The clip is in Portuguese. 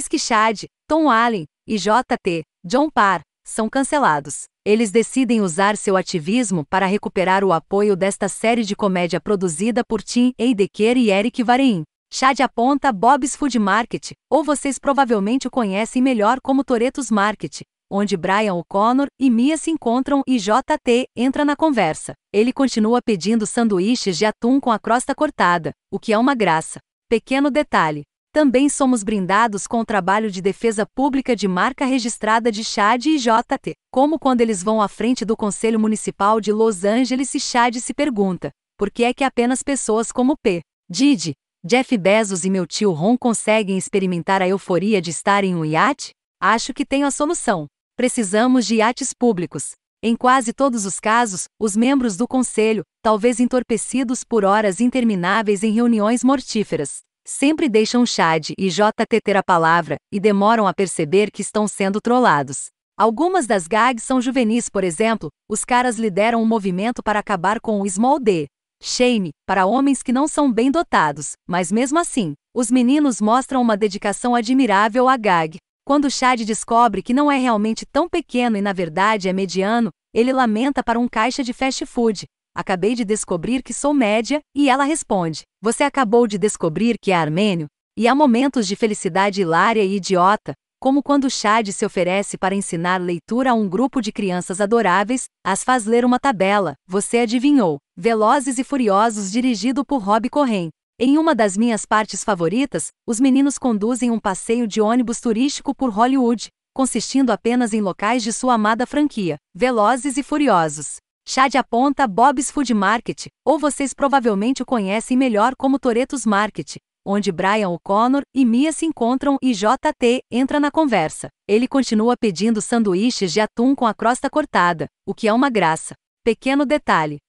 Depois que Chad, Tom Allen e JT, John Parr, são cancelados. Eles decidem usar seu ativismo para recuperar o apoio desta série de comédia produzida por Tim Heidecker e Eric Varein. Chad aponta Bob's Food Market, ou vocês provavelmente o conhecem melhor como Toretos Market, onde Brian O'Connor e Mia se encontram e JT entra na conversa. Ele continua pedindo sanduíches de atum com a crosta cortada, o que é uma graça. Pequeno detalhe: também somos brindados com o trabalho de defesa pública de marca registrada de Chad e JT, como quando eles vão à frente do Conselho Municipal de Los Angeles e Chad se pergunta: por que é que apenas pessoas como P. Didi, Jeff Bezos e meu tio Ron conseguem experimentar a euforia de estar em um iate? Acho que tenho a solução. Precisamos de iates públicos. Em quase todos os casos, os membros do conselho, talvez entorpecidos por horas intermináveis em reuniões mortíferas, sempre deixam Chad e JT ter a palavra e demoram a perceber que estão sendo trollados. Algumas das gags são juvenis, por exemplo, os caras lideram um movimento para acabar com o Small D. Shame, para homens que não são bem dotados, mas mesmo assim, os meninos mostram uma dedicação admirável à Gag. Quando Chad descobre que não é realmente tão pequeno e na verdade é mediano, ele lamenta para um caixa de fast food, Acabei de descobrir que sou média, e ela responde: Você acabou de descobrir que é armênio? E há momentos de felicidade hilária e idiota, como quando Chad se oferece para ensinar leitura a um grupo de crianças adoráveis, as faz ler uma tabela, você adivinhou, Velozes e Furiosos dirigido por Rob Corren. Em uma das minhas partes favoritas, os meninos conduzem um passeio de ônibus turístico por Hollywood, consistindo apenas em locais de sua amada franquia, Velozes e Furiosos. Chá de aponta Bob's Food Market, ou vocês provavelmente o conhecem melhor como Toretos Market, onde Brian O'Connor e Mia se encontram e JT entra na conversa. Ele continua pedindo sanduíches de atum com a crosta cortada, o que é uma graça. Pequeno detalhe: